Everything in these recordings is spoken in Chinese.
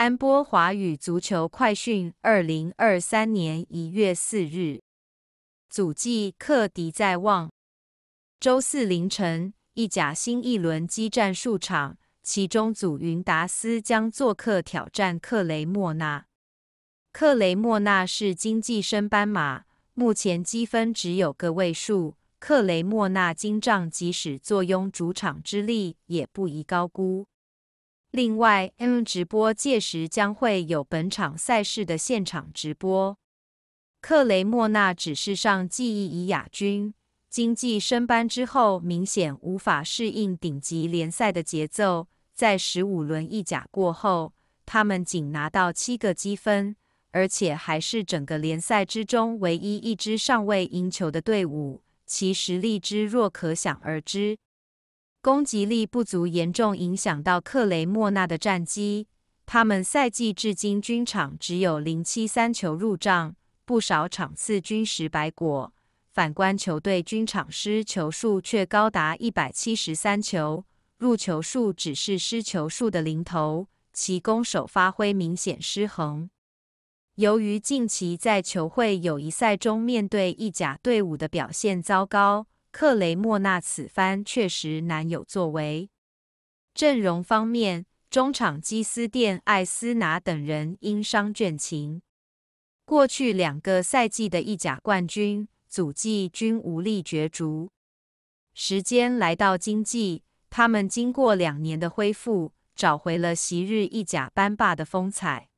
安波华语足球快讯，二零二三年一月四日。祖季克敌在望。周四凌晨，意甲新一轮激战数场，其中祖云达斯将做客挑战克雷莫纳。克雷莫纳是经济升斑马，目前积分只有个位数。克雷莫纳金帐即使坐拥主场之力，也不宜高估。另外，M 直播届时将会有本场赛事的现场直播。克雷莫纳只是上季意亚军，经济升班之后明显无法适应顶级联赛的节奏。在十五轮意甲过后，他们仅拿到七个积分，而且还是整个联赛之中唯一一支尚未赢球的队伍，其实力之弱可想而知。攻击力不足严重影响到克雷莫纳的战绩，他们赛季至今均场只有零七三球入账，不少场次均失白果。反观球队均场失球数却高达一百七十三球，入球数只是失球数的零头，其攻守发挥明显失衡。由于近期在球会友谊赛中面对意甲队伍的表现糟糕。克雷莫纳此番确实难有作为。阵容方面，中场基斯殿、艾斯拿等人因伤倦勤，过去两个赛季的意甲冠军祖季均无力角逐。时间来到经济，他们经过两年的恢复，找回了昔日意甲班霸的风采。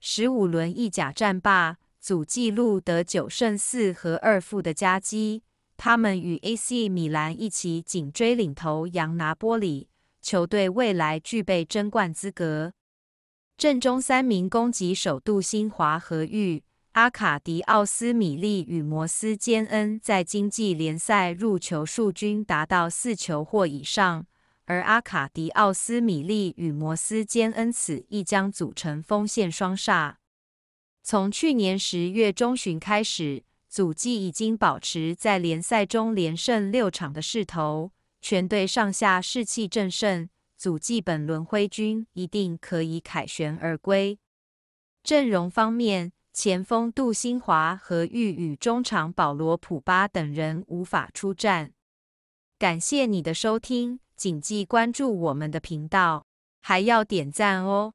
十五轮意甲战罢，祖纪录得九胜四和二负的佳绩。他们与 AC 米兰一起紧追领头羊拿波里，球队未来具备争冠资格。阵中三名攻击手杜兴华和玉阿卡迪奥斯米利与摩斯坚恩在经济联赛入球数均达到四球或以上，而阿卡迪奥斯米利与摩斯坚恩此役将组成锋线双煞。从去年十月中旬开始。祖记已经保持在联赛中连胜六场的势头，全队上下士气正盛，祖记本轮挥军一定可以凯旋而归。阵容方面，前锋杜兴华和玉宇中场保罗普巴等人无法出战。感谢你的收听，谨记关注我们的频道，还要点赞哦。